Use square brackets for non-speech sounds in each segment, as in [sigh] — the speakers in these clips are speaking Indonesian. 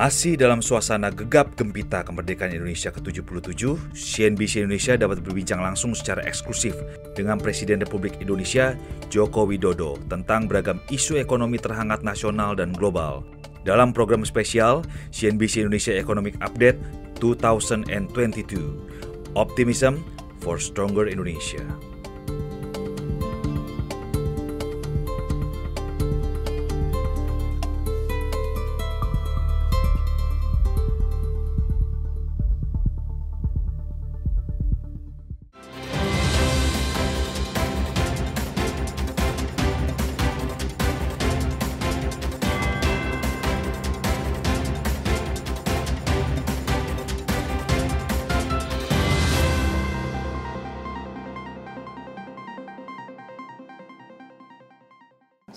Masih dalam suasana gegap gempita kemerdekaan Indonesia ke-77, CNBC Indonesia dapat berbincang langsung secara eksklusif dengan Presiden Republik Indonesia Joko Widodo tentang beragam isu ekonomi terhangat nasional dan global. Dalam program spesial CNBC Indonesia Economic Update 2022, Optimism for Stronger Indonesia.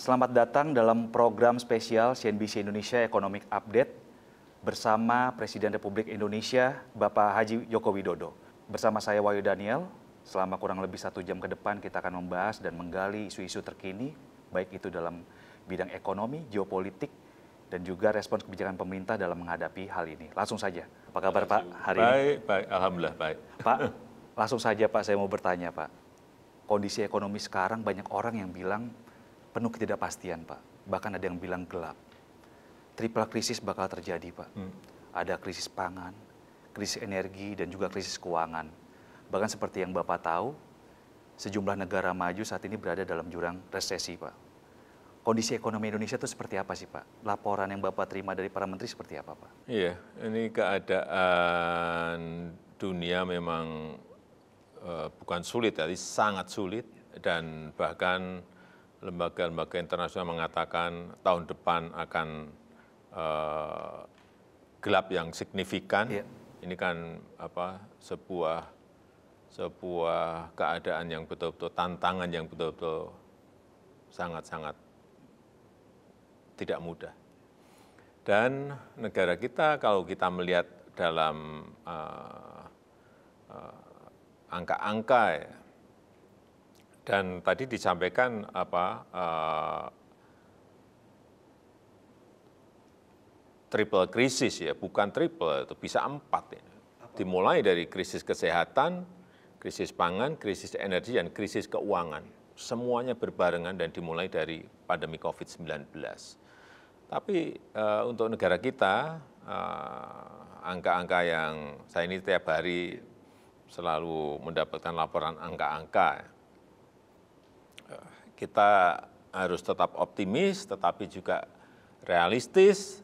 Selamat datang dalam program spesial CNBC Indonesia Economic Update bersama Presiden Republik Indonesia Bapak Haji Joko Widodo. Bersama saya Wahyu Daniel, selama kurang lebih satu jam ke depan kita akan membahas dan menggali isu-isu terkini, baik itu dalam bidang ekonomi, geopolitik, dan juga respons kebijakan pemerintah dalam menghadapi hal ini. Langsung saja, apa kabar Pak hari ini? Baik, baik, Alhamdulillah baik. Pak, [laughs] langsung saja Pak, saya mau bertanya Pak. Kondisi ekonomi sekarang banyak orang yang bilang penuh ketidakpastian, Pak. Bahkan ada yang bilang gelap. Triple krisis bakal terjadi, Pak. Hmm. Ada krisis pangan, krisis energi, dan juga krisis keuangan. Bahkan seperti yang Bapak tahu, sejumlah negara maju saat ini berada dalam jurang resesi, Pak kondisi ekonomi Indonesia itu seperti apa sih Pak? Laporan yang Bapak terima dari para menteri seperti apa Pak? Iya, ini keadaan dunia memang uh, bukan sulit, tapi sangat sulit dan bahkan lembaga lembaga internasional mengatakan tahun depan akan eh, gelap yang signifikan. Ya. Ini kan apa sebuah sebuah keadaan yang betul-betul tantangan yang betul-betul sangat-sangat tidak mudah. Dan negara kita kalau kita melihat dalam uh, angka-angka ya, dan tadi disampaikan apa eh, triple krisis ya, bukan triple, itu bisa empat. Ya. Dimulai dari krisis kesehatan, krisis pangan, krisis energi, dan krisis keuangan. Semuanya berbarengan dan dimulai dari pandemi COVID-19. Tapi uh, untuk negara kita, angka eh, angka-angka yang saya ini tiap hari selalu mendapatkan laporan angka-angka. Ya kita harus tetap optimis, tetapi juga realistis,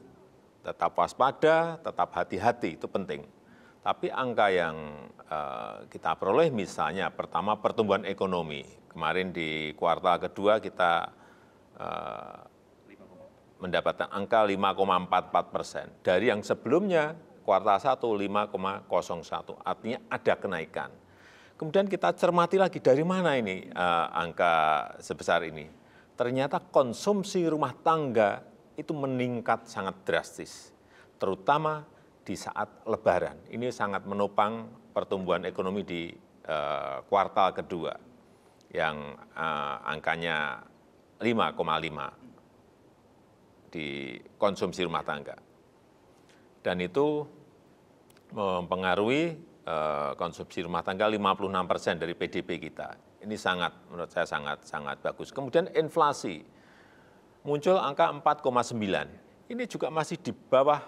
tetap waspada, tetap hati-hati, itu penting. Tapi angka yang uh, kita peroleh misalnya pertama pertumbuhan ekonomi. Kemarin di kuartal kedua kita uh, mendapatkan angka 5,44 persen. Dari yang sebelumnya kuartal 1 5,01, artinya ada kenaikan kemudian kita cermati lagi dari mana ini uh, angka sebesar ini. Ternyata konsumsi rumah tangga itu meningkat sangat drastis, terutama di saat Lebaran. Ini sangat menopang pertumbuhan ekonomi di uh, kuartal kedua yang uh, angkanya 5,5 di konsumsi rumah tangga. Dan itu mempengaruhi Eh, konsumsi rumah tangga 56 persen dari PDB kita. Ini sangat, menurut saya sangat sangat bagus. Kemudian inflasi muncul angka 4,9. Ini juga masih di bawah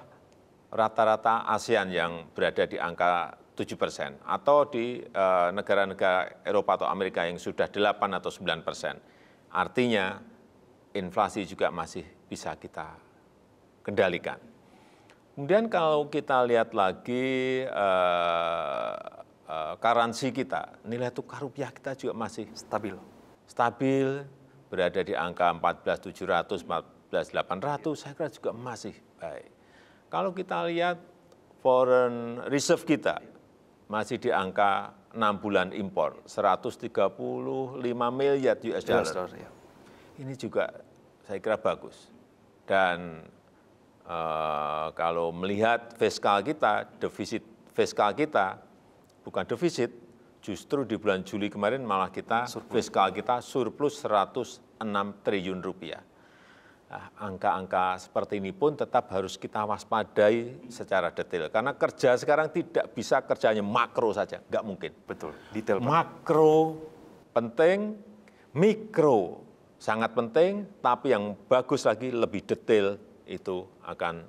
rata-rata ASEAN yang berada di angka 7 persen atau di eh, negara-negara Eropa atau Amerika yang sudah 8 atau 9 persen. Artinya inflasi juga masih bisa kita kendalikan. Kemudian kalau kita lihat lagi eh, eh, karansi kita, nilai tukar rupiah kita juga masih stabil. Stabil, berada di angka 14.700, 14.800, saya kira juga masih baik. Kalau kita lihat foreign reserve kita, masih di angka 6 bulan impor, 135 miliar US dollar. Ya. Ini juga saya kira bagus. Dan Eh, kalau melihat fiskal kita, defisit fiskal kita, bukan defisit, justru di bulan Juli kemarin malah kita surplus. fiskal kita surplus 106 triliun rupiah. Nah, angka-angka seperti ini pun tetap harus kita waspadai secara detail karena kerja sekarang tidak bisa kerjanya makro saja, nggak mungkin. Betul, detail. Makro penting, mikro sangat penting, tapi yang bagus lagi lebih detail itu akan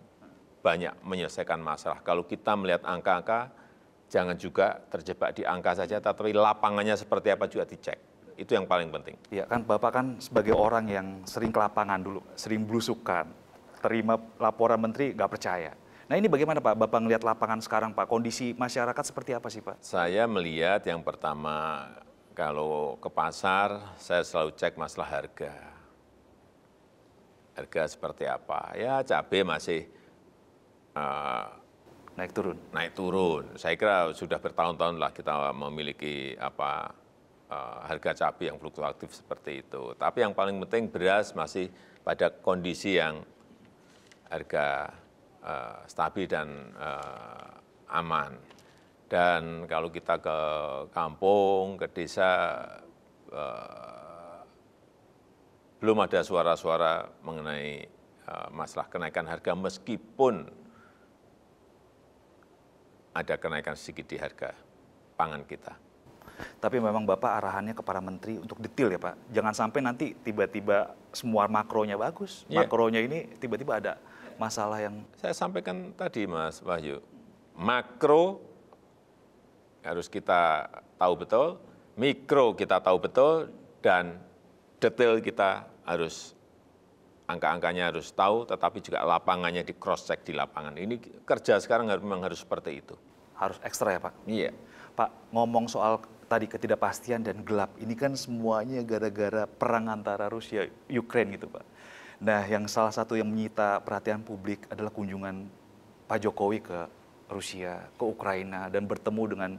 banyak menyelesaikan masalah. Kalau kita melihat angka-angka, jangan juga terjebak di angka saja, tetapi lapangannya seperti apa juga dicek. Itu yang paling penting. Iya kan, Bapak kan sebagai orang yang sering ke lapangan dulu, sering belusukan, terima laporan menteri nggak percaya. Nah ini bagaimana Pak, Bapak melihat lapangan sekarang Pak, kondisi masyarakat seperti apa sih Pak? Saya melihat yang pertama, kalau ke pasar saya selalu cek masalah harga harga seperti apa. Ya cabai masih uh, naik turun. Naik turun. Saya kira sudah bertahun-tahun lah kita memiliki apa uh, harga cabai yang fluktuatif seperti itu. Tapi yang paling penting beras masih pada kondisi yang harga uh, stabil dan uh, aman. Dan kalau kita ke kampung, ke desa, belum ada suara-suara mengenai eh, masalah kenaikan harga meskipun ada kenaikan sedikit di harga pangan kita. Tapi memang Bapak arahannya kepada menteri untuk detail ya Pak. Jangan sampai nanti tiba-tiba semua makronya bagus, yeah. makronya ini tiba-tiba ada masalah yang... Saya sampaikan tadi Mas Wahyu, makro harus kita tahu betul, mikro kita tahu betul, dan detail kita harus angka-angkanya harus tahu, tetapi juga lapangannya di cross check di lapangan. Ini kerja sekarang memang harus seperti itu. Harus ekstra ya Pak. Iya. Pak ngomong soal tadi ketidakpastian dan gelap ini kan semuanya gara-gara perang antara Rusia Ukraine gitu Pak. Nah yang salah satu yang menyita perhatian publik adalah kunjungan Pak Jokowi ke Rusia, ke Ukraina dan bertemu dengan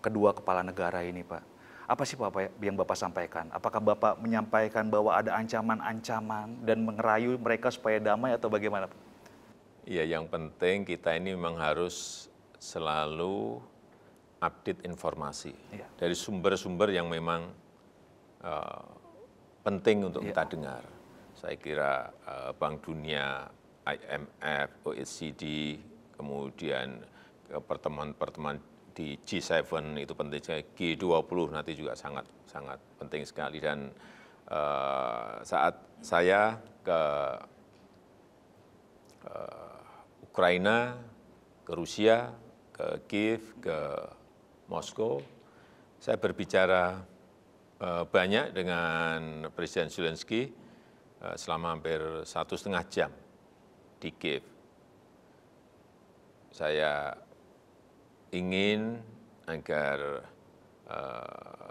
kedua kepala negara ini Pak apa sih Bapak yang Bapak sampaikan? Apakah Bapak menyampaikan bahwa ada ancaman-ancaman dan mengerayu mereka supaya damai atau bagaimana? Iya, yang penting kita ini memang harus selalu update informasi ya. dari sumber-sumber yang memang uh, penting untuk ya. kita dengar. Saya kira uh, Bank Dunia, IMF, OECD, kemudian eh, pertemuan-pertemuan di G7 itu penting sekali, G20 nanti juga sangat sangat penting sekali dan uh, saat saya ke uh, Ukraina, ke Rusia, ke Kiev, ke Moskow, saya berbicara uh, banyak dengan Presiden Zelensky uh, selama hampir satu setengah jam di Kiev. Saya ingin agar eh,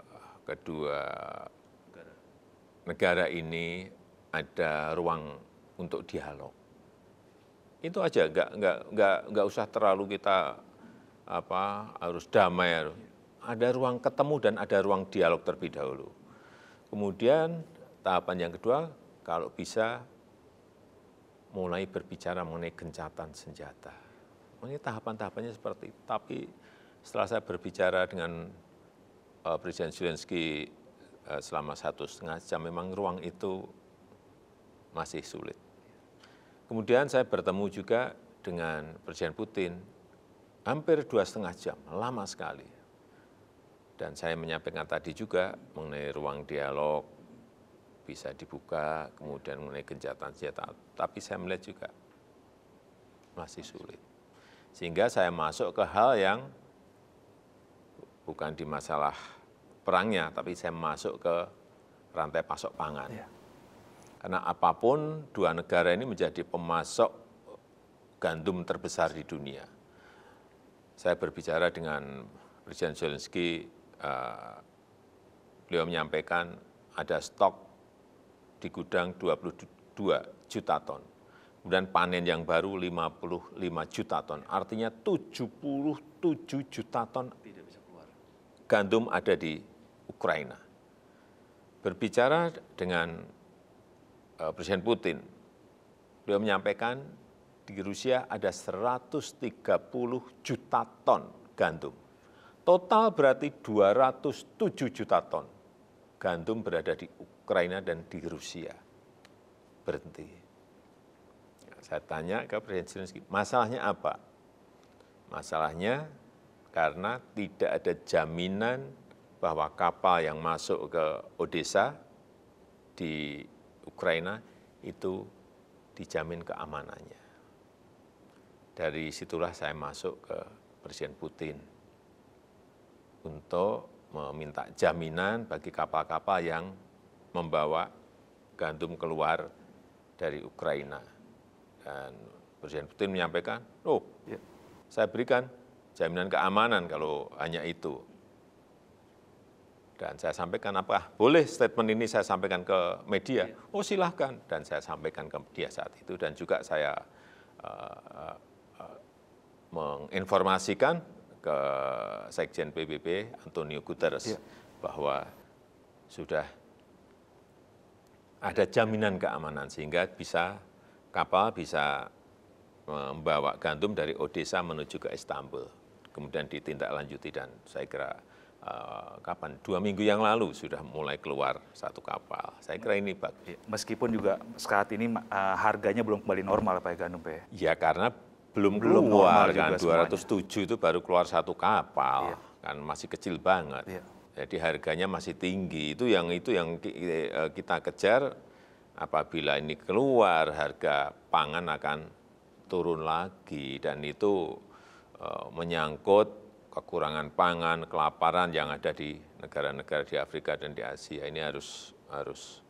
kedua negara ini ada ruang untuk dialog. Itu aja, nggak nggak nggak nggak usah terlalu kita apa harus damai. Ada ruang ketemu dan ada ruang dialog terlebih dahulu. Kemudian tahapan yang kedua, kalau bisa mulai berbicara mengenai gencatan senjata ini tahapan-tahapannya seperti itu. Tapi setelah saya berbicara dengan uh, Presiden Zelensky uh, selama satu setengah jam, memang ruang itu masih sulit. Kemudian saya bertemu juga dengan Presiden Putin, hampir dua setengah jam, lama sekali. Dan saya menyampaikan tadi juga mengenai ruang dialog, bisa dibuka, kemudian mengenai kejahatan senjata, tapi saya melihat juga masih sulit. Sehingga saya masuk ke hal yang bukan di masalah perangnya, tapi saya masuk ke rantai pasok pangan. Ya. Karena apapun dua negara ini menjadi pemasok gandum terbesar di dunia. Saya berbicara dengan Presiden Zelensky, eh, beliau menyampaikan ada stok di gudang 22 juta ton kemudian panen yang baru 55 juta ton. Artinya 77 juta ton gandum ada di Ukraina. Berbicara dengan eh, Presiden Putin, beliau menyampaikan di Rusia ada 130 juta ton gandum. Total berarti 207 juta ton gandum berada di Ukraina dan di Rusia. Berhenti saya tanya ke Presiden Zelensky, masalahnya apa? Masalahnya karena tidak ada jaminan bahwa kapal yang masuk ke Odessa di Ukraina itu dijamin keamanannya. Dari situlah saya masuk ke Presiden Putin untuk meminta jaminan bagi kapal-kapal yang membawa gandum keluar dari Ukraina dan Presiden Putin menyampaikan, oh, ya. saya berikan jaminan keamanan kalau hanya itu. Dan saya sampaikan, apakah boleh statement ini saya sampaikan ke media? Ya. Oh silahkan. Dan saya sampaikan ke media saat itu. Dan juga saya uh, uh, menginformasikan ke Sekjen PBB Antonio Guterres ya. bahwa sudah ada jaminan keamanan sehingga bisa kapal bisa eh, membawa gandum dari Odessa menuju ke Istanbul. Kemudian ditindaklanjuti dan saya kira eh, kapan dua minggu yang lalu sudah mulai keluar satu kapal. Saya kira ini bagus. Iya, meskipun juga saat ini eh, harganya belum kembali normal pak gandum pak. Ya, ya karena belum, belum keluar kan 207 itu baru keluar satu kapal iya. kan masih kecil banget. Iya. Jadi harganya masih tinggi. Itu yang itu yang kita kejar apabila ini keluar harga pangan akan turun lagi dan itu e, menyangkut kekurangan pangan, kelaparan yang ada di negara-negara di Afrika dan di Asia ini harus harus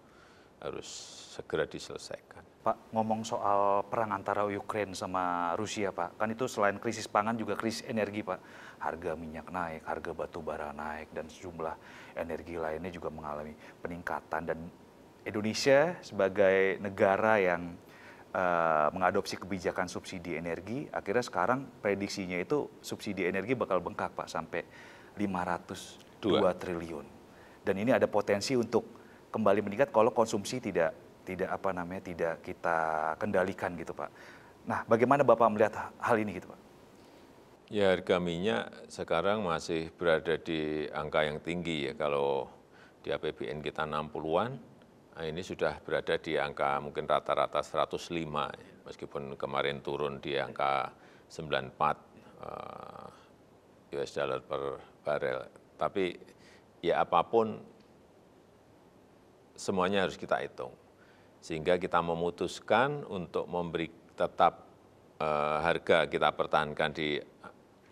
harus segera diselesaikan. Pak, ngomong soal perang antara Ukraina sama Rusia, Pak. Kan itu selain krisis pangan juga krisis energi, Pak. Harga minyak naik, harga batu bara naik dan sejumlah energi lainnya juga mengalami peningkatan dan Indonesia sebagai negara yang uh, mengadopsi kebijakan subsidi energi, akhirnya sekarang prediksinya itu subsidi energi bakal bengkak Pak sampai 502 Dua. triliun. Dan ini ada potensi untuk kembali meningkat kalau konsumsi tidak tidak apa namanya tidak kita kendalikan gitu Pak. Nah, bagaimana Bapak melihat hal ini gitu Pak? Ya, harga minyak sekarang masih berada di angka yang tinggi ya kalau di APBN kita 60-an, Nah, ini sudah berada di angka mungkin rata-rata 105, meskipun kemarin turun di angka 94 eh, US dollar per barel. Tapi ya apapun semuanya harus kita hitung. Sehingga kita memutuskan untuk memberi tetap eh, harga kita pertahankan di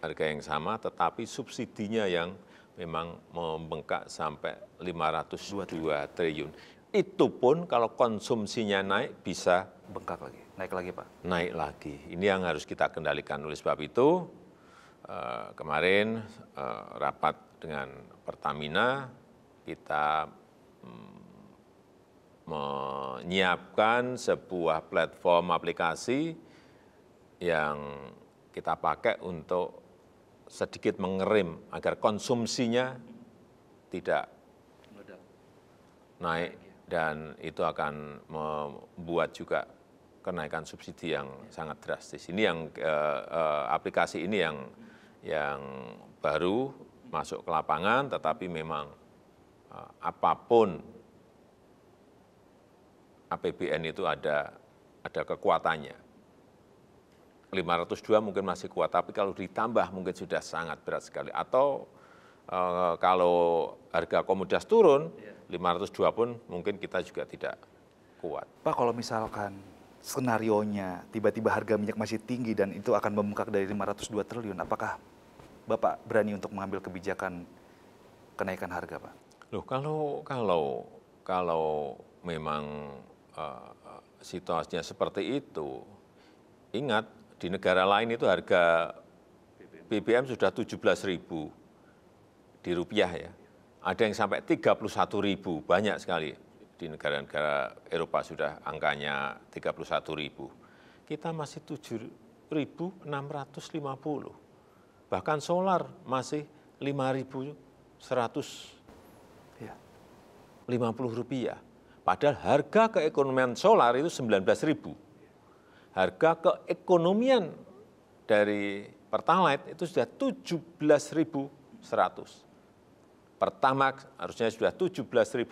harga yang sama, tetapi subsidinya yang memang membengkak sampai 502 triliun itu pun kalau konsumsinya naik bisa bengkak lagi, naik lagi Pak. Naik lagi. Ini yang harus kita kendalikan. Oleh sebab itu eh, kemarin eh, rapat dengan Pertamina kita mm, menyiapkan sebuah platform aplikasi yang kita pakai untuk sedikit mengerim agar konsumsinya tidak naik dan itu akan membuat juga kenaikan subsidi yang sangat drastis. Ini yang e, e, aplikasi ini yang yang baru masuk ke lapangan, tetapi memang e, apapun APBN itu ada ada kekuatannya. 502 mungkin masih kuat, tapi kalau ditambah mungkin sudah sangat berat sekali. Atau kalau harga komoditas turun, iya. 502 pun mungkin kita juga tidak kuat. Pak, kalau misalkan skenarionya tiba-tiba harga minyak masih tinggi dan itu akan membengkak dari 502 triliun, apakah Bapak berani untuk mengambil kebijakan kenaikan harga, Pak? Loh, kalau kalau kalau memang uh, situasinya seperti itu, ingat di negara lain itu harga BBM sudah 17.000 di rupiah ya ada yang sampai 31 ribu, banyak sekali. Di negara-negara Eropa sudah angkanya 31 ribu. Kita masih 7.650. Bahkan solar masih seratus iya. lima puluh rupiah. Padahal harga keekonomian solar itu 19 ribu. Harga keekonomian dari Pertalite itu sudah 17.100 pertama harusnya sudah 17.300,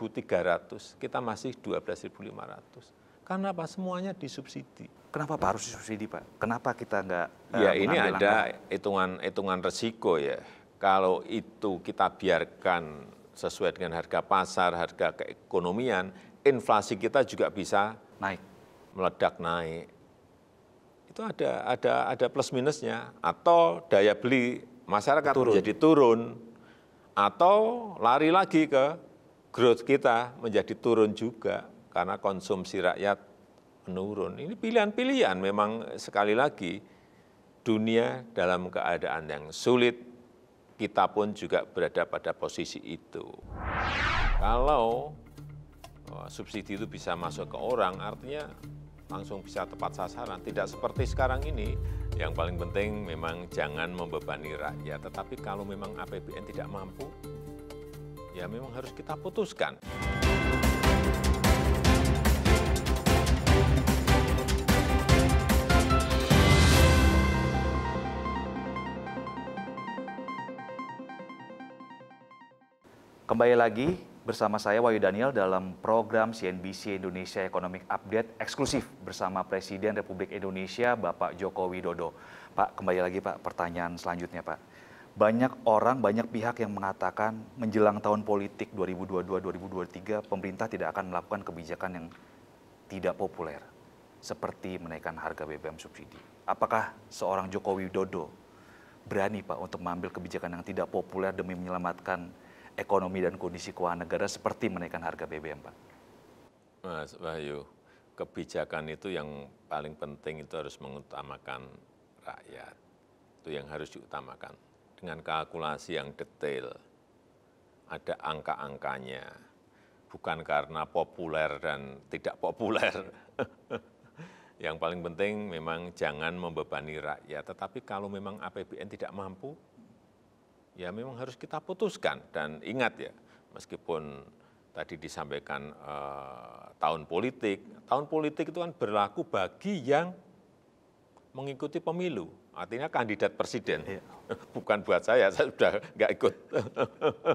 kita masih 12.500. Karena apa? Semuanya disubsidi. Kenapa Pak harus disubsidi Pak? Kenapa kita nggak eh, Ya uh, ini ada hitungan-hitungan resiko ya. Kalau itu kita biarkan sesuai dengan harga pasar, harga keekonomian, inflasi kita juga bisa naik, meledak naik. Itu ada ada ada plus minusnya atau daya beli masyarakat turun. menjadi turun atau lari lagi ke growth kita menjadi turun juga karena konsumsi rakyat menurun. Ini pilihan-pilihan memang sekali lagi dunia dalam keadaan yang sulit, kita pun juga berada pada posisi itu. Kalau oh, subsidi itu bisa masuk ke orang, artinya langsung bisa tepat sasaran. Nah, tidak seperti sekarang ini, yang paling penting memang jangan membebani rakyat. Tetapi kalau memang APBN tidak mampu, ya memang harus kita putuskan. Kembali lagi bersama saya Wahyu Daniel dalam program CNBC Indonesia Economic Update eksklusif bersama Presiden Republik Indonesia Bapak Joko Widodo. Pak, kembali lagi Pak, pertanyaan selanjutnya Pak. Banyak orang, banyak pihak yang mengatakan menjelang tahun politik 2022-2023 pemerintah tidak akan melakukan kebijakan yang tidak populer seperti menaikkan harga BBM subsidi. Apakah seorang Joko Widodo berani Pak untuk mengambil kebijakan yang tidak populer demi menyelamatkan ekonomi dan kondisi keuangan negara seperti menaikkan harga BBM, Pak? Mas Wahyu, kebijakan itu yang paling penting itu harus mengutamakan rakyat. Itu yang harus diutamakan. Dengan kalkulasi yang detail, ada angka-angkanya. Bukan karena populer dan tidak populer. [laughs] yang paling penting memang jangan membebani rakyat. Tetapi kalau memang APBN tidak mampu, ya memang harus kita putuskan. Dan ingat ya, meskipun tadi disampaikan eh, tahun politik, tahun politik itu kan berlaku bagi yang mengikuti pemilu. Artinya kandidat presiden, iya. [laughs] bukan buat saya, saya sudah nggak ikut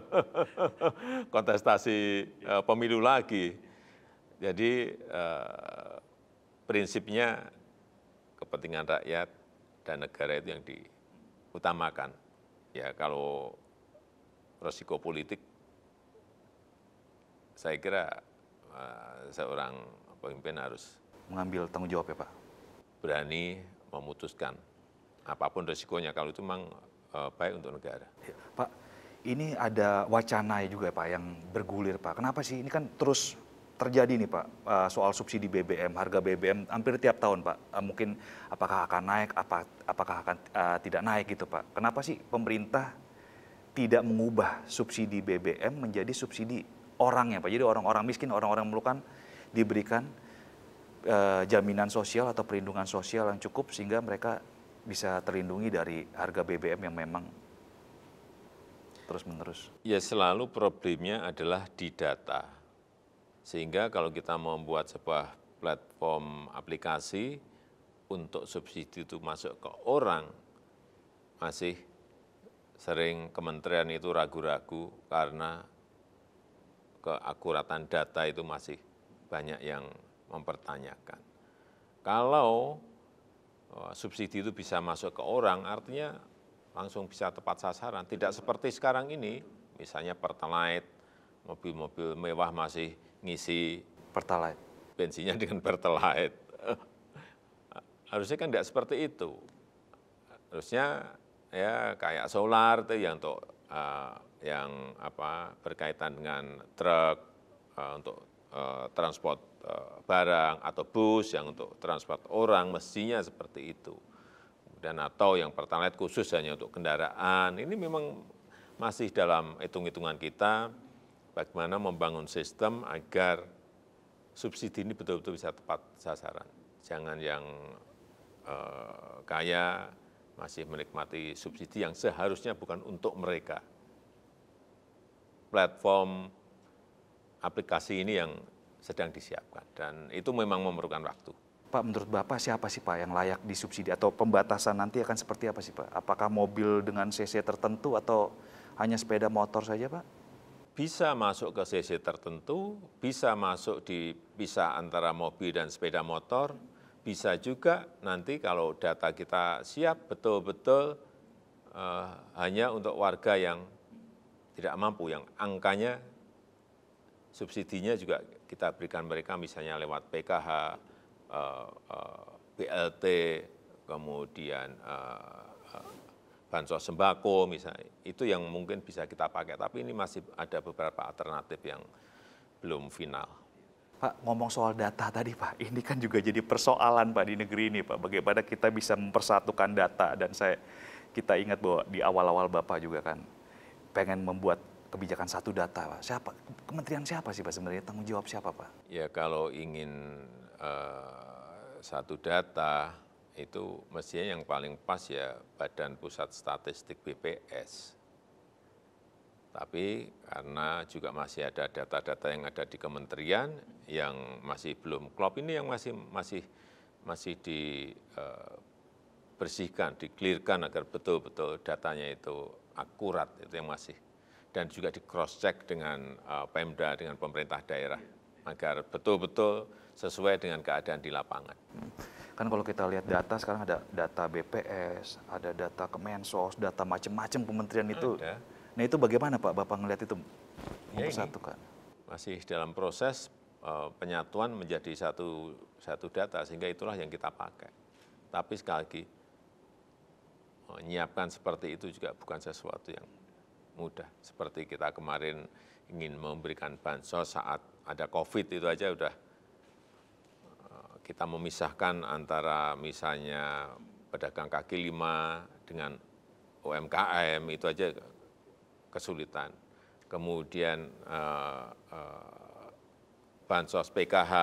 [laughs] kontestasi eh, pemilu lagi. Jadi eh, prinsipnya kepentingan rakyat dan negara itu yang diutamakan ya kalau resiko politik saya kira eh, seorang pemimpin harus mengambil tanggung jawab ya Pak. Berani memutuskan apapun resikonya kalau itu memang eh, baik untuk negara. Ya, Pak, ini ada wacana juga Pak yang bergulir Pak. Kenapa sih ini kan terus terjadi nih Pak eh, soal subsidi BBM, harga BBM hampir tiap tahun Pak. Eh, mungkin apakah akan naik, apa, apakah akan eh, tidak naik gitu Pak. Kenapa sih pemerintah tidak mengubah subsidi BBM menjadi subsidi orang ya Pak? Jadi orang-orang miskin, orang-orang memerlukan diberikan jaminan sosial atau perlindungan sosial yang cukup sehingga mereka bisa terlindungi dari harga BBM yang memang terus-menerus. Ya selalu problemnya adalah di data sehingga kalau kita membuat sebuah platform aplikasi untuk subsidi itu masuk ke orang, masih sering kementerian itu ragu-ragu karena keakuratan data itu masih banyak yang mempertanyakan. Kalau eh, subsidi itu bisa masuk ke orang, artinya langsung bisa tepat sasaran. Tidak seperti sekarang ini, misalnya Pertalite, mobil-mobil mewah masih ngisi pertalite bensinnya [laughs] dengan pertalite [laughs] harusnya kan tidak seperti itu harusnya ya kayak solar itu yang untuk uh, yang apa berkaitan dengan truk uh, untuk uh, transport uh, barang atau bus yang untuk transport orang mestinya seperti itu dan atau yang pertalite khusus hanya untuk kendaraan ini memang masih dalam hitung-hitungan kita bagaimana membangun sistem agar subsidi ini betul-betul bisa tepat sasaran. Jangan yang eh, kaya masih menikmati subsidi yang seharusnya bukan untuk mereka. Platform aplikasi ini yang sedang disiapkan dan itu memang memerlukan waktu. Pak, menurut Bapak siapa sih Pak yang layak disubsidi atau pembatasan nanti akan seperti apa sih Pak? Apakah mobil dengan CC tertentu atau hanya sepeda motor saja Pak? bisa masuk ke CC tertentu, bisa masuk di bisa antara mobil dan sepeda motor, bisa juga nanti kalau data kita siap betul-betul uh, hanya untuk warga yang tidak mampu, yang angkanya subsidinya juga kita berikan mereka misalnya lewat PKH, uh, eh, uh, eh, BLT, kemudian uh, bansos sembako misalnya, itu yang mungkin bisa kita pakai. Tapi ini masih ada beberapa alternatif yang belum final. Pak, ngomong soal data tadi Pak, ini kan juga jadi persoalan Pak di negeri ini Pak. Bagaimana kita bisa mempersatukan data dan saya kita ingat bahwa di awal-awal Bapak juga kan pengen membuat kebijakan satu data Pak. Siapa? Kementerian siapa sih Pak sebenarnya? Tanggung jawab siapa Pak? Ya kalau ingin uh, satu data, itu mestinya yang paling pas ya Badan Pusat Statistik BPS. Tapi karena juga masih ada data-data yang ada di kementerian yang masih belum klop ini yang masih masih masih dibersihkan, eh, diklirkan agar betul-betul datanya itu akurat itu yang masih dan juga di cross check dengan eh, Pemda dengan pemerintah daerah agar betul-betul sesuai dengan keadaan di lapangan. Hmm. Kan kalau kita lihat data sekarang ada data BPS, ada data Kemensos, data macam-macam kementerian itu. Ada. Nah itu bagaimana Pak Bapak melihat itu ya, satu kan. masih dalam proses uh, penyatuan menjadi satu satu data sehingga itulah yang kita pakai. Tapi sekali lagi menyiapkan eh, seperti itu juga bukan sesuatu yang mudah. Seperti kita kemarin ingin memberikan bansos saat ada COVID itu aja udah kita memisahkan antara misalnya pedagang kaki lima dengan UMKM itu aja kesulitan. Kemudian eh, eh, bansos PKH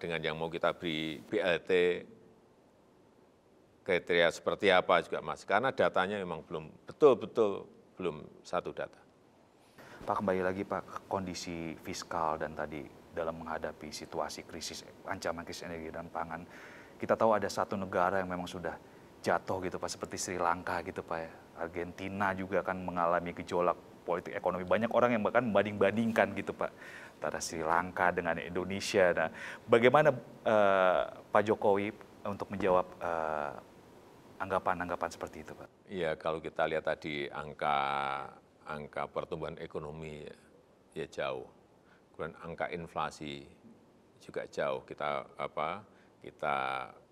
dengan yang mau kita beri BLT, kriteria seperti apa juga masih, karena datanya memang belum betul-betul belum satu data. Pak kembali lagi Pak kondisi fiskal dan tadi dalam menghadapi situasi krisis ancaman krisis energi dan pangan kita tahu ada satu negara yang memang sudah jatuh gitu Pak seperti Sri Lanka gitu Pak ya. Argentina juga kan mengalami gejolak politik ekonomi banyak orang yang bahkan banding-bandingkan gitu Pak antara Sri Lanka dengan Indonesia. Nah, bagaimana uh, Pak Jokowi untuk menjawab uh, eh, anggapan -anggapan seperti itu Pak? Iya, kalau kita lihat tadi angka angka pertumbuhan ekonomi ya, ya jauh. Kemudian angka inflasi juga jauh. Kita apa? Kita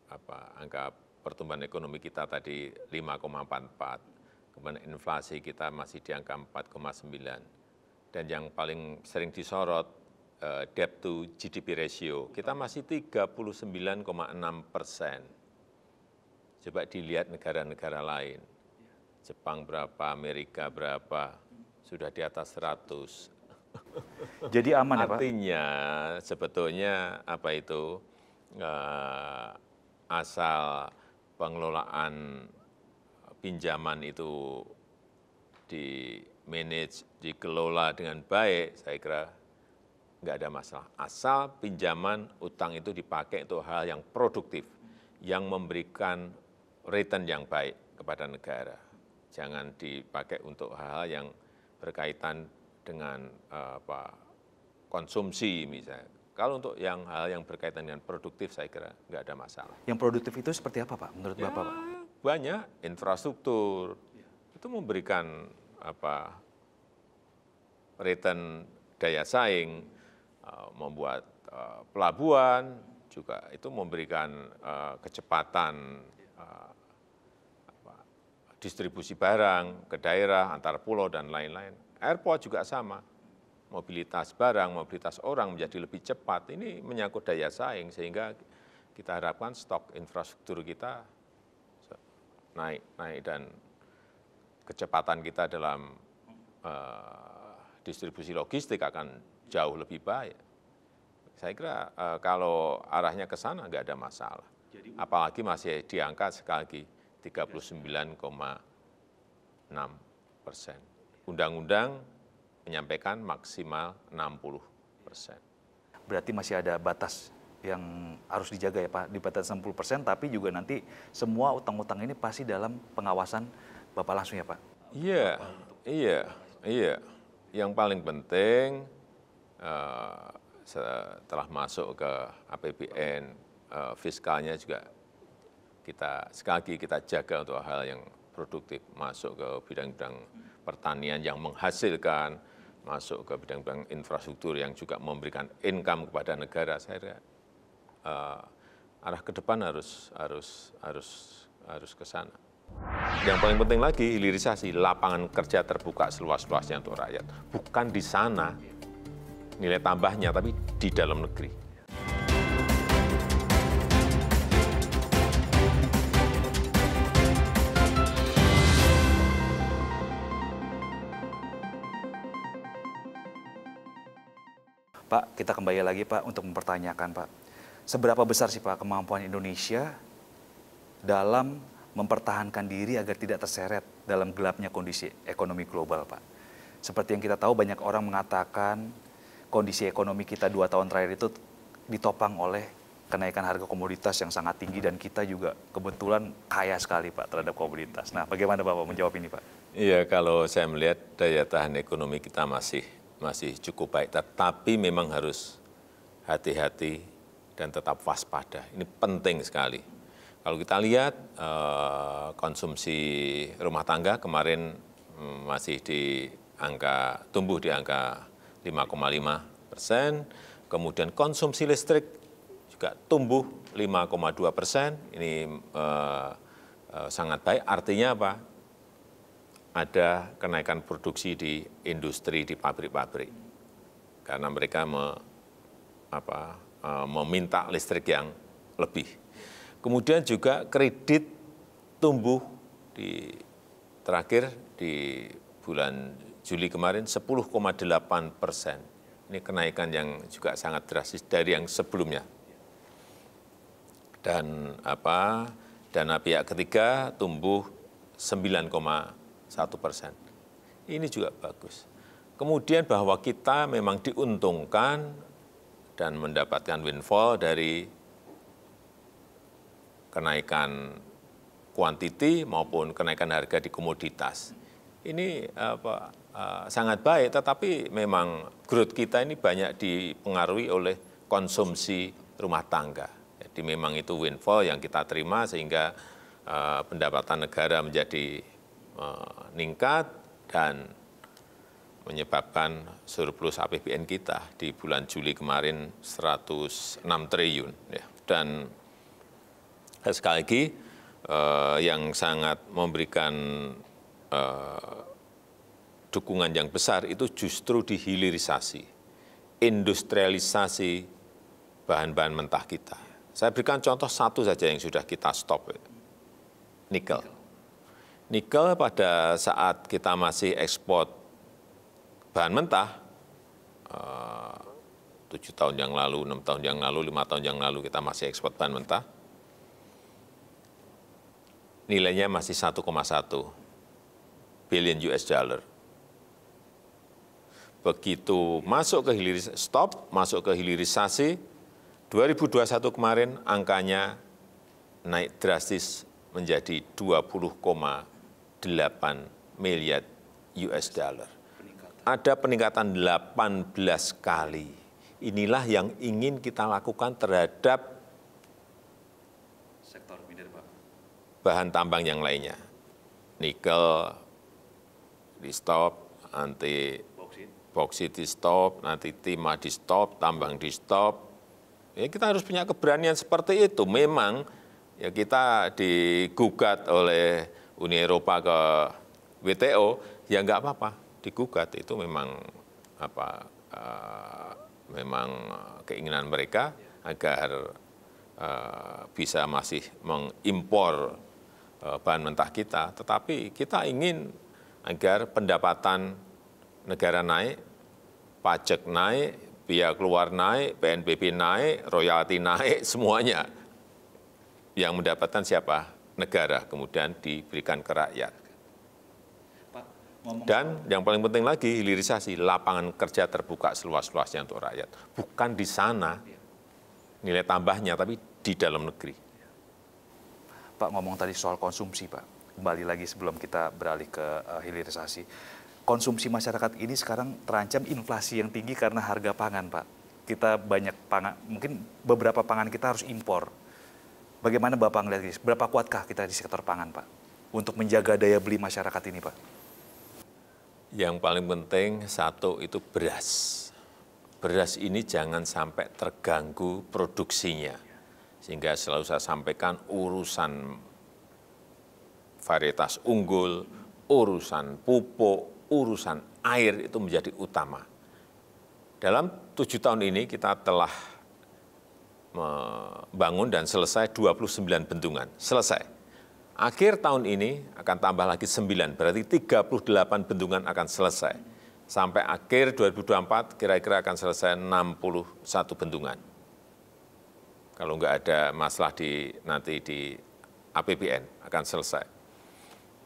apa? Angka pertumbuhan ekonomi kita tadi 5,44. Kemudian inflasi kita masih di angka 4,9. Dan yang paling sering disorot eh, debt to GDP ratio, kita masih 39,6 persen. Coba dilihat negara-negara lain Jepang berapa, Amerika berapa, sudah di atas 100. [laughs] Jadi aman ya Pak? Artinya sebetulnya apa itu eh, asal pengelolaan pinjaman itu di manage, dikelola dengan baik, saya kira nggak ada masalah. Asal pinjaman utang itu dipakai untuk hal yang produktif, yang memberikan return yang baik kepada negara jangan dipakai untuk hal hal yang berkaitan dengan eh, konsumsi misalnya. Kalau untuk yang hal yang berkaitan dengan produktif saya kira nggak ada masalah. Yang produktif itu seperti apa Pak menurut ya, Bapak Pak? Banyak infrastruktur itu memberikan apa return daya saing, eh, membuat eh, pelabuhan juga itu memberikan kecepatan distribusi barang ke daerah, antar pulau, dan lain-lain. Airport juga sama, mobilitas barang, mobilitas orang menjadi lebih cepat. Ini menyangkut daya saing, sehingga kita harapkan stok infrastruktur kita naik, naik dan kecepatan kita dalam uh, distribusi logistik akan jauh lebih baik. Saya kira uh, kalau arahnya ke sana nggak ada masalah. Apalagi masih diangkat sekali lagi 39,6 persen. Undang-undang menyampaikan maksimal 60 persen. Berarti masih ada batas yang harus dijaga ya Pak, di batas 60 persen, tapi juga nanti semua utang-utang ini pasti dalam pengawasan Bapak langsung ya Pak? Iya, iya, iya. Yang paling penting uh, setelah masuk ke APBN, uh, eh, fiskalnya juga kita sekali lagi kita jaga untuk hal yang produktif, masuk ke bidang-bidang pertanian yang menghasilkan, masuk ke bidang-bidang infrastruktur yang juga memberikan income kepada negara. Saya kira uh, eh, arah ke depan harus harus harus harus ke sana. Yang paling penting lagi hilirisasi lapangan kerja terbuka seluas-luasnya untuk rakyat. Bukan di sana nilai tambahnya, tapi di dalam negeri. Pak, kita kembali lagi Pak untuk mempertanyakan Pak, seberapa besar sih Pak kemampuan Indonesia dalam mempertahankan diri agar tidak terseret dalam gelapnya kondisi ekonomi global Pak. Seperti yang kita tahu banyak orang mengatakan kondisi ekonomi kita dua tahun terakhir itu ditopang oleh kenaikan harga komoditas yang sangat tinggi dan kita juga kebetulan kaya sekali Pak terhadap komoditas. Nah bagaimana Bapak menjawab ini Pak? Iya kalau saya melihat daya tahan ekonomi kita masih masih cukup baik, tetapi memang harus hati-hati dan tetap waspada. Ini penting sekali. Kalau kita lihat eh, konsumsi rumah tangga kemarin mm, masih di angka tumbuh di angka 5,5 persen, kemudian konsumsi listrik juga tumbuh 5,2 persen. Ini eh, eh, sangat baik. Artinya apa? ada kenaikan produksi di industri di pabrik-pabrik karena mereka me, apa, e, meminta listrik yang lebih. Kemudian juga kredit tumbuh di terakhir di bulan Juli kemarin 10,8 persen. Ini kenaikan yang juga sangat drastis dari yang sebelumnya. Dan apa dana pihak ketiga tumbuh satu persen. Ini juga bagus. Kemudian bahwa kita memang diuntungkan dan mendapatkan windfall dari kenaikan kuantiti maupun kenaikan harga di komoditas. Ini apa, eh, sangat baik, tetapi memang growth kita ini banyak dipengaruhi oleh konsumsi rumah tangga. Jadi memang itu windfall yang kita terima sehingga eh, pendapatan negara menjadi meningkat eh, dan menyebabkan surplus APBN kita di bulan Juli kemarin 106 triliun. Ya. Dan sekali lagi eh, yang sangat memberikan eh, dukungan yang besar itu justru dihilirisasi industrialisasi bahan-bahan mentah kita. Saya berikan contoh satu saja yang sudah kita stop, nikel. nikel nikel pada saat kita masih ekspor bahan mentah, eh, tujuh tahun yang lalu, enam tahun yang lalu, lima tahun yang lalu kita masih ekspor bahan mentah, nilainya masih 1,1 billion US dollar. Begitu masuk ke hilir stop, masuk ke hilirisasi, 2021 kemarin angkanya naik drastis menjadi 8 miliar US dollar. Ada peningkatan 18 kali. Inilah yang ingin kita lakukan terhadap sektor bahan tambang yang lainnya. Nikel di stop, anti boksit di stop, nanti timah di stop, tambang di stop. Ya kita harus punya keberanian seperti itu. Memang ya kita digugat oleh Uni Eropa ke WTO, ya nggak apa-apa, digugat itu memang apa uh, memang eh, keinginan mereka agar uh, bisa masih mengimpor uh, bahan mentah kita, tetapi kita ingin agar pendapatan negara naik, pajak naik, biaya keluar naik, PNBP naik, royalti naik, [laughs] semuanya. Yang mendapatkan siapa? negara, kemudian diberikan ke rakyat. Dan yang paling penting lagi, hilirisasi lapangan kerja terbuka seluas-luasnya untuk rakyat. Bukan di sana nilai tambahnya, tapi di dalam negeri. Pak ngomong tadi soal konsumsi, Pak. Kembali lagi sebelum kita beralih ke eh, hilirisasi. Konsumsi masyarakat ini sekarang terancam inflasi yang tinggi karena harga pangan, Pak. Kita banyak pangan, mungkin beberapa pangan kita harus impor Bagaimana Bapak melihat ini? Berapa kuatkah kita di sektor pangan, Pak? Untuk menjaga daya beli masyarakat ini, Pak? Yang paling penting satu itu beras. Beras ini jangan sampai terganggu produksinya. Sehingga selalu saya sampaikan urusan varietas unggul, urusan pupuk, urusan air itu menjadi utama. Dalam tujuh tahun ini kita telah membangun dan selesai 29 bendungan. Selesai. Akhir tahun ini akan tambah lagi 9, berarti 38 bendungan akan selesai. Sampai akhir 2024 kira-kira akan selesai 61 bendungan. Kalau nggak ada masalah di nanti di APBN akan selesai.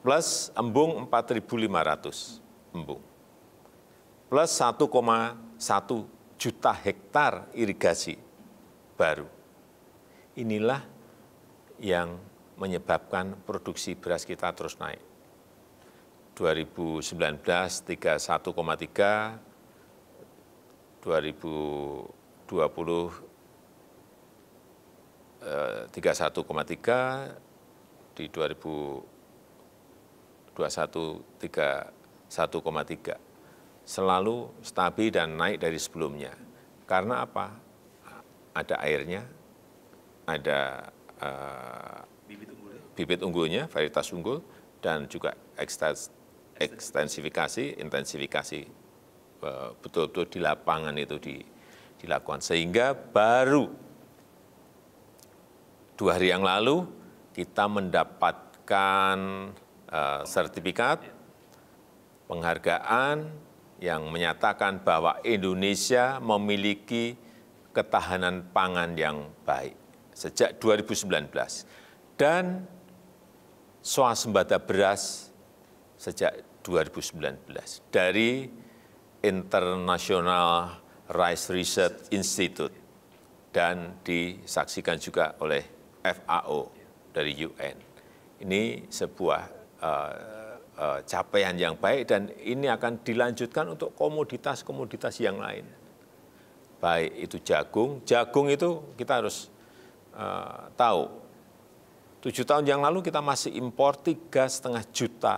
Plus embung 4.500 embung. Plus 1,1 juta hektar irigasi baru. Inilah yang menyebabkan produksi beras kita terus naik. 2019 31,3, 2020 31,3, di 2021 31,3. Selalu stabil dan naik dari sebelumnya. Karena apa? ada airnya, ada uh, bibit, unggulnya. bibit unggulnya, varietas unggul, dan juga ekstens, ekstensifikasi, intensifikasi betul eh, betul-betul di lapangan itu di, dilakukan. Sehingga baru dua hari yang lalu kita mendapatkan uh, sertifikat ya. penghargaan yang menyatakan bahwa Indonesia memiliki ketahanan pangan yang baik sejak 2019 dan swasembada beras sejak 2019 dari International Rice Research Institute dan disaksikan juga oleh FAO dari UN. Ini sebuah uh, uh, capaian yang baik dan ini akan dilanjutkan untuk komoditas-komoditas yang lain baik itu jagung. Jagung itu kita harus uh, tahu, tujuh tahun yang lalu kita masih impor tiga setengah juta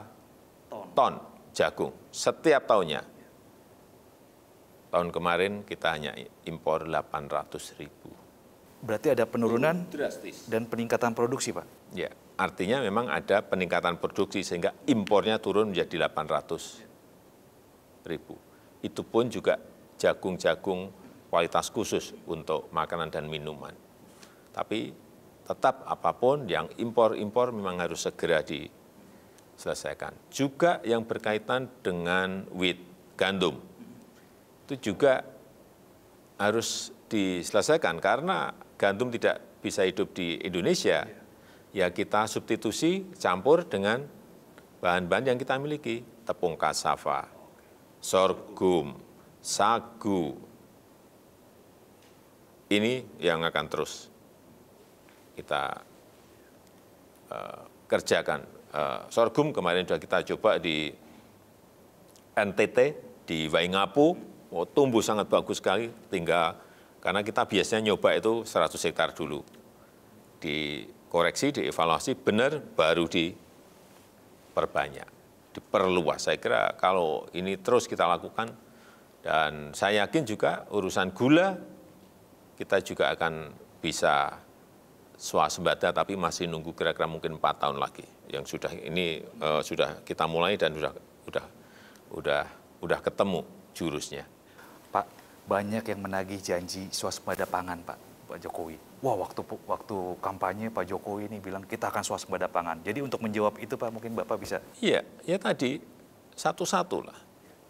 ton. jagung setiap tahunnya. Tahun kemarin kita hanya impor 800 ribu. Berarti ada penurunan hmm, drastis dan peningkatan produksi, Pak? Ya, artinya memang ada peningkatan produksi sehingga impornya turun menjadi 800 ribu. Itu pun juga jagung-jagung kualitas khusus untuk makanan dan minuman. Tapi tetap apapun yang impor-impor memang harus segera diselesaikan. Juga yang berkaitan dengan wheat, gandum, itu juga harus diselesaikan karena gandum tidak bisa hidup di Indonesia. Ya kita substitusi campur dengan bahan-bahan yang kita miliki, tepung kasava, sorghum, sagu, ini yang akan terus kita uh, kerjakan. Uh, sorghum kemarin sudah kita coba di NTT, di Waingapu, oh, tumbuh sangat bagus sekali, tinggal karena kita biasanya nyoba itu 100 hektar dulu. Dikoreksi, dievaluasi, benar baru diperbanyak, diperluas. Saya kira kalau ini terus kita lakukan, dan saya yakin juga urusan gula kita juga akan bisa swasembada tapi masih nunggu kira-kira mungkin empat tahun lagi yang sudah ini uh, sudah kita mulai dan sudah sudah sudah sudah ketemu jurusnya. Pak, banyak yang menagih janji swasembada pangan, Pak. Pak Jokowi. Wah, waktu waktu kampanye Pak Jokowi ini bilang kita akan swasembada pangan. Jadi untuk menjawab itu Pak, mungkin Bapak bisa. Iya, ya tadi satu satulah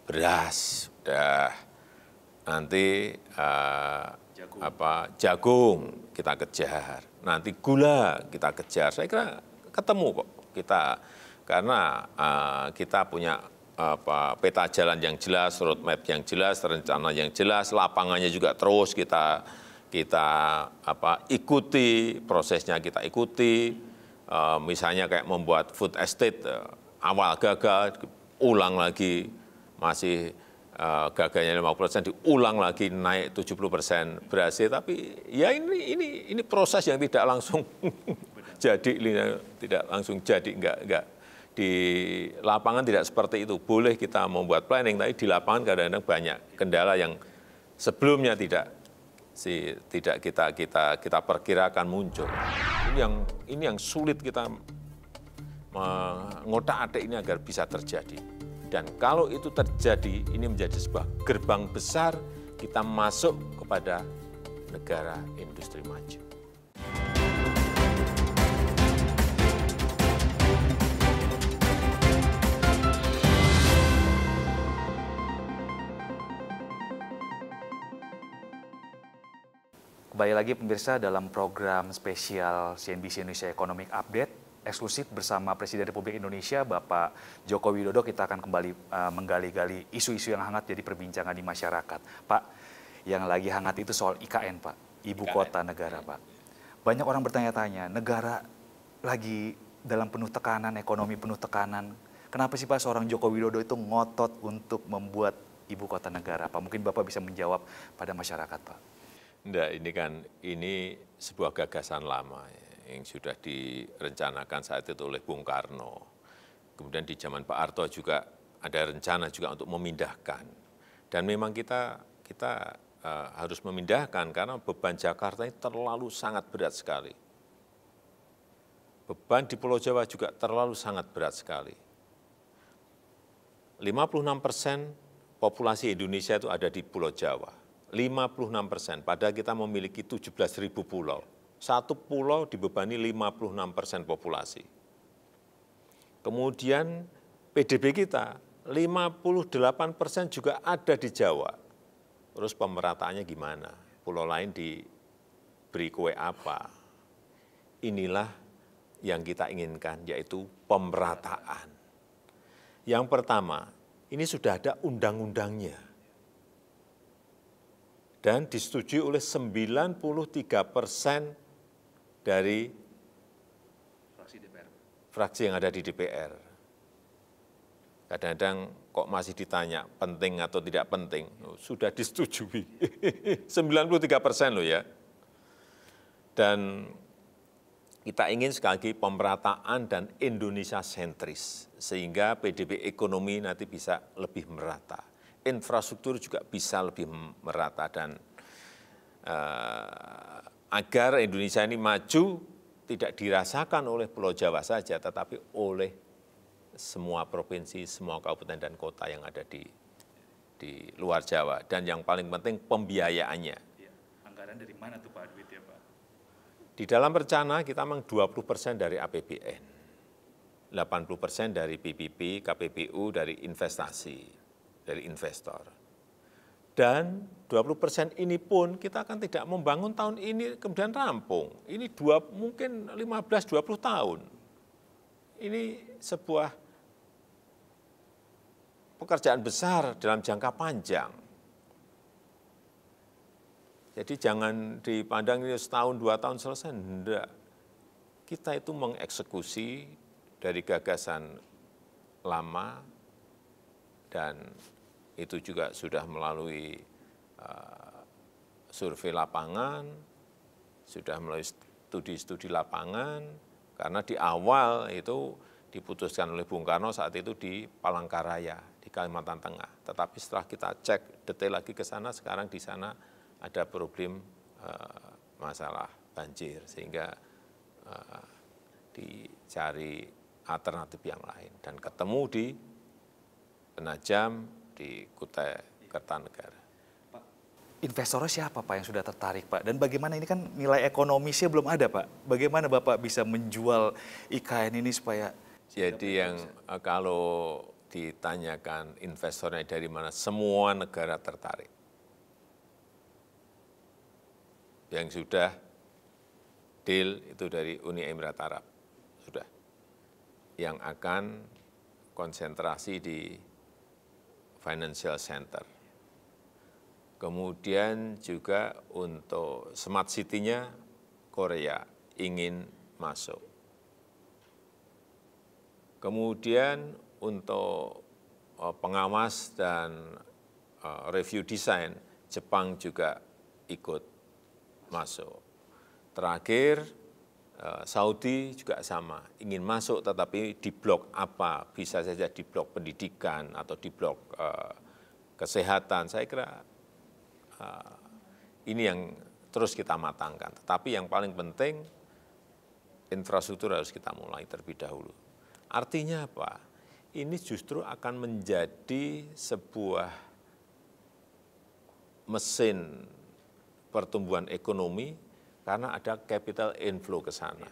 Beras, udah nanti uh, apa jagung kita kejar, nanti gula kita kejar. Saya kira ketemu kok kita karena uh, kita punya apa peta jalan yang jelas, roadmap yang jelas, rencana yang jelas, lapangannya juga terus kita kita apa ikuti prosesnya kita ikuti uh, misalnya kayak membuat food estate uh, awal gagal ulang lagi masih Eh, gagalnya 50 persen diulang lagi naik 70 persen berhasil tapi ya ini ini ini proses yang tidak langsung [laughs] jadi tidak langsung jadi enggak enggak di lapangan tidak seperti itu boleh kita membuat planning tapi di lapangan kadang-kadang banyak kendala yang sebelumnya tidak si tidak kita kita kita perkirakan muncul ini yang ini yang sulit kita mengotak-atik ini agar bisa terjadi. Dan kalau itu terjadi, ini menjadi sebuah gerbang besar kita masuk kepada negara industri maju. Kembali lagi pemirsa dalam program spesial CNBC Indonesia Economic Update eksklusif bersama Presiden Republik Indonesia Bapak Joko Widodo kita akan kembali uh, menggali-gali isu-isu yang hangat jadi perbincangan di masyarakat. Pak, yang lagi hangat itu soal IKN, Pak. Ibu IKN. kota negara, Pak. Banyak orang bertanya-tanya, negara lagi dalam penuh tekanan, ekonomi penuh tekanan. Kenapa sih Pak seorang Joko Widodo itu ngotot untuk membuat ibu kota negara, Pak? Mungkin Bapak bisa menjawab pada masyarakat, Pak. Enggak, ini kan ini sebuah gagasan lama ya yang sudah direncanakan saat itu oleh Bung Karno. Kemudian di zaman Pak Arto juga ada rencana juga untuk memindahkan. Dan memang kita kita uh, harus memindahkan karena beban Jakarta ini terlalu sangat berat sekali. Beban di Pulau Jawa juga terlalu sangat berat sekali. 56 persen populasi Indonesia itu ada di Pulau Jawa. 56 persen, padahal kita memiliki 17 ribu pulau satu pulau dibebani 56 persen populasi. Kemudian PDB kita 58 persen juga ada di Jawa. Terus pemerataannya gimana? Pulau lain diberi kue apa? Inilah yang kita inginkan, yaitu pemerataan. Yang pertama, ini sudah ada undang-undangnya dan disetujui oleh 93 persen dari fraksi DPR. fraksi yang ada di DPR. Kadang-kadang kok masih ditanya penting atau tidak penting, oh, sudah disetujui. 93 [laughs] persen loh ya. Dan kita ingin sekali lagi pemerataan dan Indonesia sentris, sehingga PDB ekonomi nanti bisa lebih merata. Infrastruktur juga bisa lebih merata dan eh, agar Indonesia ini maju tidak dirasakan oleh Pulau Jawa saja, tetapi oleh semua provinsi, semua kabupaten dan kota yang ada di di luar Jawa. Dan yang paling penting pembiayaannya. Iya. anggaran dari mana tuh Pak Duit ya Pak? Di dalam rencana kita memang 20 persen dari APBN, 80 persen dari PPP, KPPU, dari investasi, dari investor. Dan 20% persen ini pun kita akan tidak membangun tahun ini kemudian rampung. Ini dua, mungkin 15-20 tahun. Ini sebuah pekerjaan besar dalam jangka panjang. Jadi jangan dipandang ini setahun, dua tahun selesai, enggak. Kita itu mengeksekusi dari gagasan lama dan itu juga sudah melalui uh, survei lapangan, sudah melalui studi-studi lapangan, karena di awal itu diputuskan oleh Bung Karno saat itu di Palangkaraya, di Kalimantan Tengah. Tetapi setelah kita cek detail lagi ke sana, sekarang di sana ada problem uh, masalah banjir, sehingga uh, dicari alternatif yang lain. Dan ketemu di Penajam, di Kutai Kertanegara. Pak, investornya siapa Pak yang sudah tertarik Pak? Dan bagaimana ini kan nilai ekonomisnya belum ada Pak. Bagaimana Bapak bisa menjual IKN ini supaya... Jadi yang bisa? Eh, kalau ditanyakan investornya dari mana, semua negara tertarik. Yang sudah deal itu dari Uni Emirat Arab, sudah. Yang akan konsentrasi di Financial Center. Kemudian juga untuk smart city-nya Korea ingin masuk. Kemudian untuk eh, pengawas dan eh, review desain, Jepang juga ikut masuk. Terakhir, Eh, Saudi juga sama, ingin masuk tetapi di blok apa, bisa saja di blok pendidikan atau di blok eh, kesehatan. Saya kira eh, ini yang terus kita matangkan. Tetapi yang paling penting infrastruktur harus kita mulai terlebih dahulu. Artinya apa? Ini justru akan menjadi sebuah mesin pertumbuhan ekonomi karena ada capital inflow ke sana.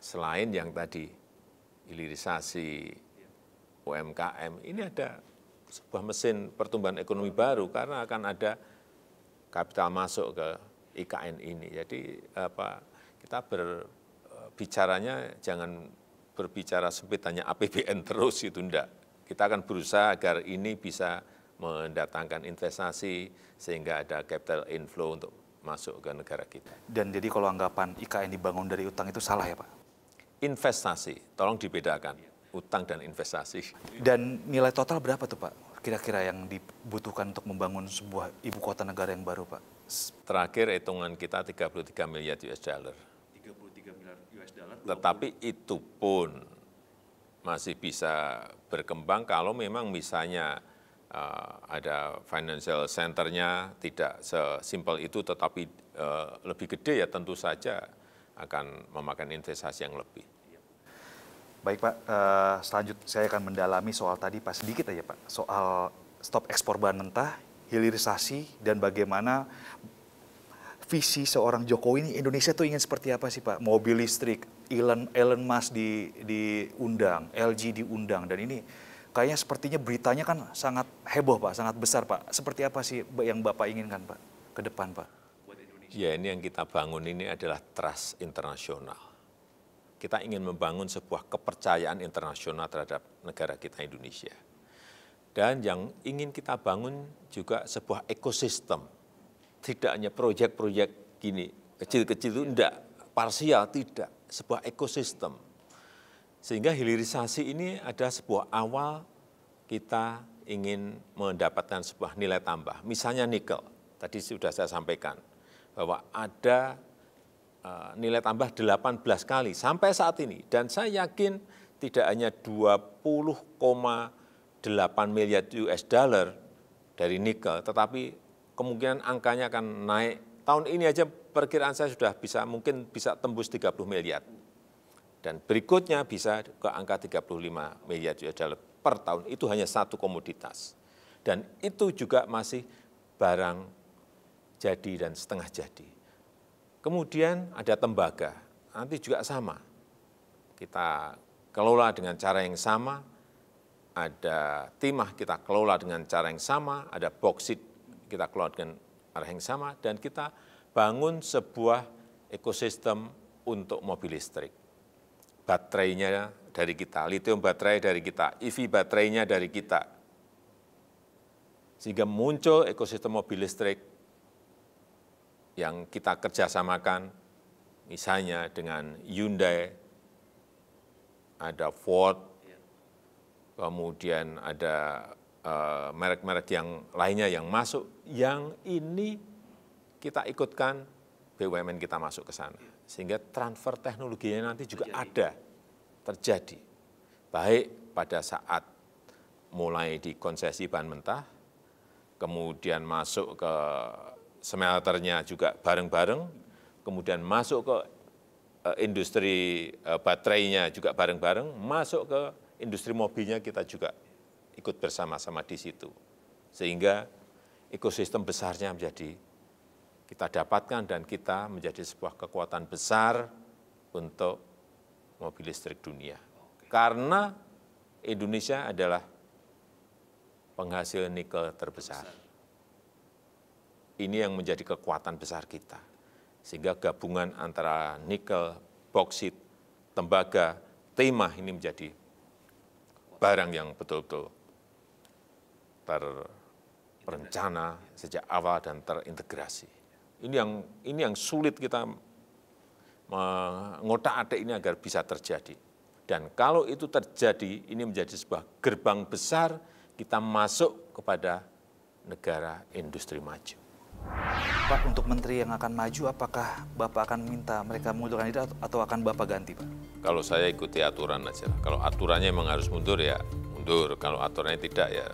Selain yang tadi, hilirisasi, UMKM, ini ada sebuah mesin pertumbuhan ekonomi baru karena akan ada kapital masuk ke IKN ini. Jadi apa kita berbicaranya eh, jangan berbicara sempit hanya APBN [laughs] terus itu enggak. Kita akan berusaha agar ini bisa mendatangkan investasi sehingga ada capital inflow untuk masuk ke negara kita. Dan jadi kalau anggapan IKN dibangun dari utang itu salah ya Pak? Investasi, tolong dibedakan utang dan investasi. Dan nilai total berapa tuh Pak? Kira-kira yang dibutuhkan untuk membangun sebuah ibu kota negara yang baru Pak? Terakhir hitungan kita 33 miliar US dollar. 33 miliar US dollar. Tetapi itu pun masih bisa berkembang kalau memang misalnya Eh, ada financial centernya tidak sesimpel itu tetapi eh, lebih gede ya tentu saja akan memakan investasi yang lebih. Baik Pak, uh, selanjut saya akan mendalami soal tadi Pak sedikit aja Pak, soal stop ekspor bahan mentah, hilirisasi dan bagaimana visi seorang Jokowi ini Indonesia tuh ingin seperti apa sih Pak? Mobil listrik, Elon Elon Musk di diundang, LG diundang dan ini kayaknya sepertinya beritanya kan sangat heboh Pak, sangat besar Pak. Seperti apa sih yang Bapak inginkan Pak ke depan Pak? Ya ini yang kita bangun ini adalah trust internasional. Kita ingin membangun sebuah kepercayaan internasional terhadap negara kita Indonesia. Dan yang ingin kita bangun juga sebuah ekosistem. Tidak hanya proyek-proyek gini, kecil-kecil itu enggak, iya. parsial tidak. Sebuah ekosistem sehingga hilirisasi ini ada sebuah awal kita ingin mendapatkan sebuah nilai tambah. Misalnya nikel, tadi sudah saya sampaikan, bahwa ada e, nilai tambah 18 kali sampai saat ini. Dan saya yakin tidak hanya 20,8 miliar US dollar dari nikel, tetapi kemungkinan angkanya akan naik. Tahun ini aja perkiraan saya sudah bisa, mungkin bisa tembus 30 miliar dan berikutnya bisa ke angka 35 miliar US dollar per tahun. Itu hanya satu komoditas. Dan itu juga masih barang jadi dan setengah jadi. Kemudian ada tembaga, nanti juga sama. Kita kelola dengan cara yang sama, ada timah kita kelola dengan cara yang sama, ada boksit kita kelola dengan arah yang sama, dan kita bangun sebuah ekosistem untuk mobil listrik baterainya dari kita, lithium baterai dari kita, EV baterainya dari kita. Sehingga muncul ekosistem mobil listrik yang kita kerjasamakan, misalnya dengan Hyundai, ada Ford, kemudian ada eh, merek-merek uh, yang lainnya yang masuk, yang ini kita ikutkan BUMN kita masuk ke sana sehingga transfer teknologinya nanti juga terjadi. ada terjadi baik pada saat mulai di konsesi bahan mentah kemudian masuk ke smelternya juga bareng-bareng kemudian masuk ke eh, industri eh, baterainya juga bareng-bareng, masuk ke industri mobilnya kita juga ikut bersama-sama di situ. Sehingga ekosistem besarnya menjadi kita dapatkan dan kita menjadi sebuah kekuatan besar untuk mobil listrik dunia. Karena Indonesia adalah penghasil nikel terbesar. Ini yang menjadi kekuatan besar kita. Sehingga gabungan antara nikel, boksit, tembaga, timah ini menjadi barang yang betul-betul terperencana sejak awal dan terintegrasi. Ini yang ini yang sulit kita mengotak atik ini agar bisa terjadi. Dan kalau itu terjadi, ini menjadi sebuah gerbang besar kita masuk kepada negara industri maju. Pak, untuk menteri yang akan maju, apakah Bapak akan minta mereka mundurkan diri atau akan Bapak ganti, Pak? Kalau saya ikuti aturan aja. Kalau aturannya memang harus mundur, ya mundur. Kalau aturannya tidak, ya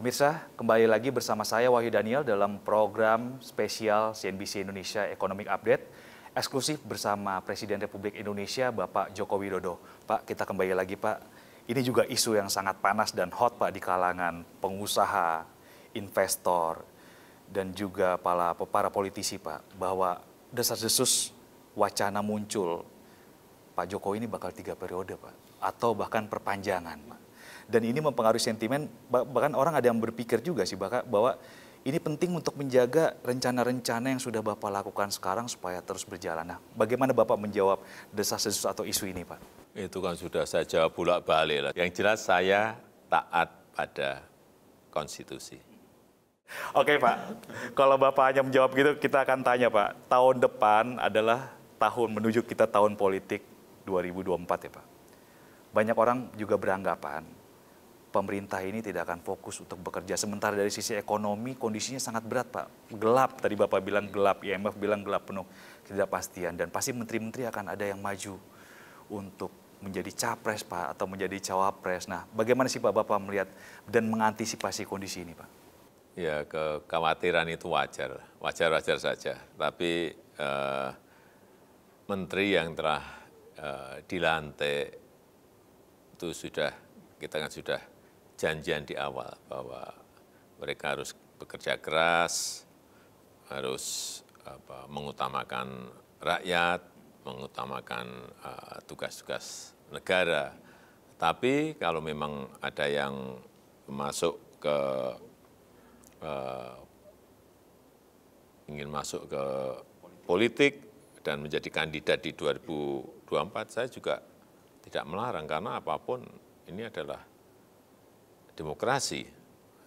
Pemirsa, kembali lagi bersama saya Wahyu Daniel dalam program spesial CNBC Indonesia Economic Update eksklusif bersama Presiden Republik Indonesia Bapak Joko Widodo. Pak, kita kembali lagi Pak. Ini juga isu yang sangat panas dan hot Pak di kalangan pengusaha, investor, dan juga para, para politisi Pak. Bahwa desas-desus wacana muncul, Pak Jokowi ini bakal tiga periode Pak. Atau bahkan perpanjangan Pak dan ini mempengaruhi sentimen bahkan orang ada yang berpikir juga sih bahkan bahwa ini penting untuk menjaga rencana-rencana yang sudah Bapak lakukan sekarang supaya terus berjalan. Nah, bagaimana Bapak menjawab desas-desus atau isu ini, Pak? Itu kan sudah saya jawab bolak-balik lah. Yang jelas saya taat pada konstitusi. Oke, Pak. Kalau Bapak hanya menjawab gitu, kita akan tanya, Pak. Tahun depan adalah tahun menuju kita tahun politik 2024 ya, Pak. Banyak orang juga beranggapan pemerintah ini tidak akan fokus untuk bekerja. Sementara dari sisi ekonomi kondisinya sangat berat Pak. Gelap, tadi Bapak bilang gelap, IMF bilang gelap penuh ketidakpastian. Dan pasti menteri-menteri akan ada yang maju untuk menjadi capres Pak atau menjadi cawapres. Nah bagaimana sih Pak Bapak melihat dan mengantisipasi kondisi ini Pak? Ya kekhawatiran itu wajar, wajar-wajar saja. Tapi eh, menteri yang telah eh, dilantik itu sudah kita kan sudah janjian di awal bahwa mereka harus bekerja keras, harus apa, mengutamakan rakyat, mengutamakan eh, tugas-tugas uh, negara. Tapi kalau memang ada yang masuk ke uh, ingin masuk ke politik dan menjadi kandidat di 2024, saya juga tidak melarang karena apapun ini adalah demokrasi,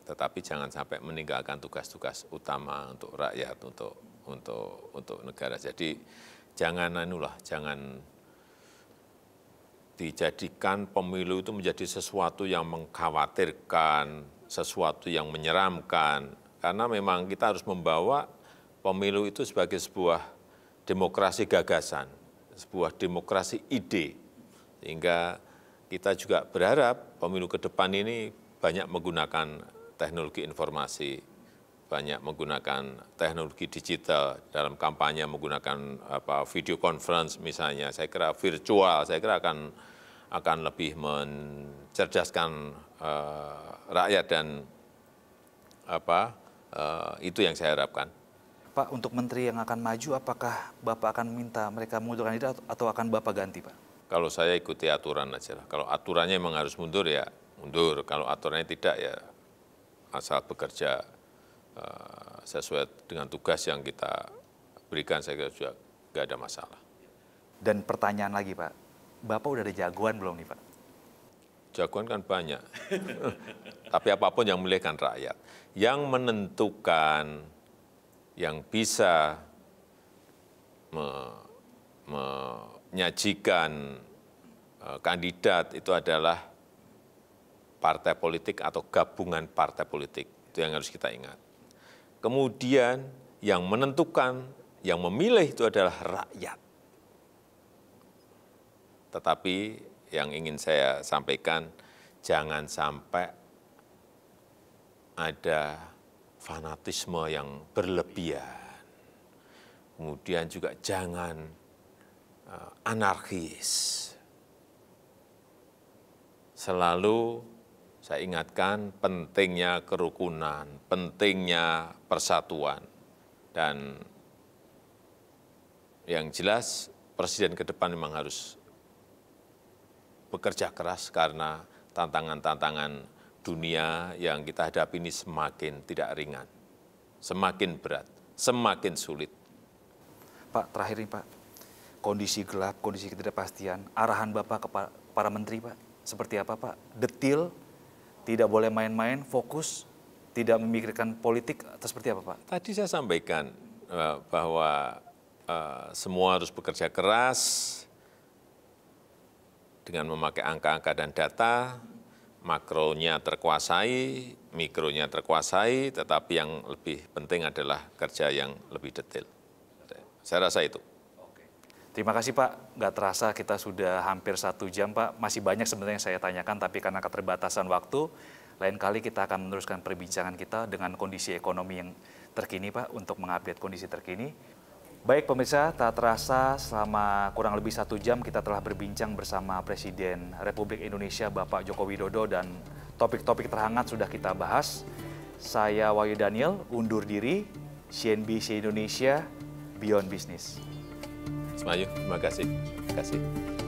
tetapi jangan sampai meninggalkan tugas-tugas utama untuk rakyat, untuk untuk untuk negara. Jadi jangan anulah, jangan dijadikan pemilu itu menjadi sesuatu yang mengkhawatirkan, sesuatu yang menyeramkan. Karena memang kita harus membawa pemilu itu sebagai sebuah demokrasi gagasan, sebuah demokrasi ide. Sehingga kita juga berharap pemilu ke depan ini banyak menggunakan teknologi informasi, banyak menggunakan teknologi digital dalam kampanye menggunakan apa video conference misalnya. Saya kira virtual, saya kira akan akan lebih mencerdaskan uh, rakyat dan apa uh, itu yang saya harapkan. Pak, untuk menteri yang akan maju, apakah Bapak akan minta mereka mundurkan diri atau akan Bapak ganti, Pak? Kalau saya ikuti aturan aja lah. Kalau aturannya memang harus mundur ya mundur. Kalau aturannya tidak ya asal bekerja eh, sesuai dengan tugas yang kita berikan saya kira juga nggak ada masalah. Dan pertanyaan lagi Pak, Bapak udah ada jagoan belum nih Pak? Jagoan kan banyak, [laughs] tapi apapun yang memilihkan rakyat. Yang menentukan, yang bisa me, menyajikan eh, kandidat itu adalah partai politik atau gabungan partai politik. Itu yang harus kita ingat. Kemudian yang menentukan, yang memilih itu adalah rakyat. Tetapi yang ingin saya sampaikan, jangan sampai ada fanatisme yang berlebihan. Kemudian juga jangan eh, anarkis. Selalu saya ingatkan pentingnya kerukunan, pentingnya persatuan. Dan yang jelas Presiden ke depan memang harus bekerja keras karena tantangan-tantangan dunia yang kita hadapi ini semakin tidak ringan, semakin berat, semakin sulit. Pak, terakhir nih Pak, kondisi gelap, kondisi ketidakpastian, arahan Bapak kepada para menteri Pak, seperti apa Pak? Detil tidak boleh main-main, fokus, tidak memikirkan politik atau seperti apa Pak? Tadi saya sampaikan eh, bahwa eh, semua harus bekerja keras dengan memakai angka-angka dan data, makronya terkuasai, mikronya terkuasai, tetapi yang lebih penting adalah kerja yang lebih detail. Saya rasa itu. Terima kasih Pak, nggak terasa kita sudah hampir satu jam Pak. Masih banyak sebenarnya yang saya tanyakan, tapi karena keterbatasan waktu, lain kali kita akan meneruskan perbincangan kita dengan kondisi ekonomi yang terkini Pak, untuk mengupdate kondisi terkini. Baik pemirsa, tak terasa selama kurang lebih satu jam kita telah berbincang bersama Presiden Republik Indonesia Bapak Joko Widodo dan topik-topik terhangat sudah kita bahas. Saya Wahyu Daniel, undur diri, CNBC Indonesia, Beyond Business. Semayu, terima kasih. Terima kasih.